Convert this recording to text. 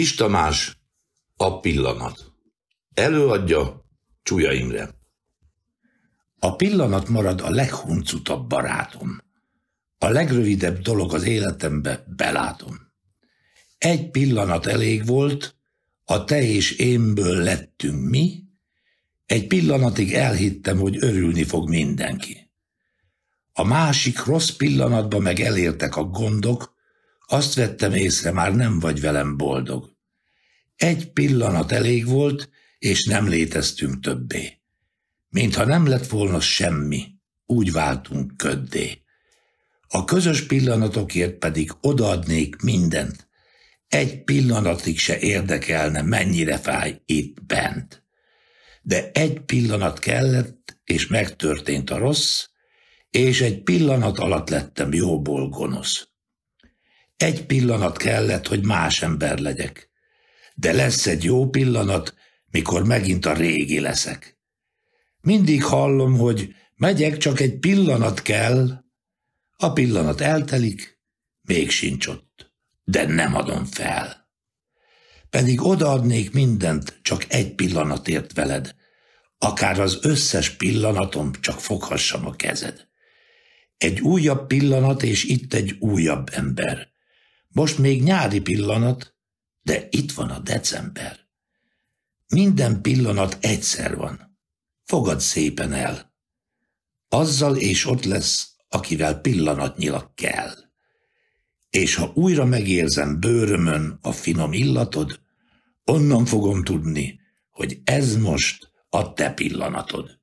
Kis Tamás, a pillanat. Előadja Csúlya Imre. A pillanat marad a leghuncutabb barátom. A legrövidebb dolog az életembe belátom. Egy pillanat elég volt, a te és énből lettünk mi, egy pillanatig elhittem, hogy örülni fog mindenki. A másik rossz pillanatban meg elértek a gondok, azt vettem észre, már nem vagy velem boldog. Egy pillanat elég volt, és nem léteztünk többé. Mintha nem lett volna semmi, úgy váltunk köddé. A közös pillanatokért pedig odaadnék mindent. Egy pillanatig se érdekelne, mennyire fáj itt bent. De egy pillanat kellett, és megtörtént a rossz, és egy pillanat alatt lettem jóból gonosz. Egy pillanat kellett, hogy más ember legyek de lesz egy jó pillanat, mikor megint a régi leszek. Mindig hallom, hogy megyek, csak egy pillanat kell. A pillanat eltelik, még sincs ott, de nem adom fel. Pedig odaadnék mindent csak egy pillanatért veled, akár az összes pillanatom csak foghassam a kezed. Egy újabb pillanat, és itt egy újabb ember. Most még nyári pillanat, de december. Minden pillanat egyszer van. Fogad szépen el. Azzal és ott lesz, akivel pillanatnyilag kell. És ha újra megérzem bőrömön a finom illatod, onnan fogom tudni, hogy ez most a te pillanatod.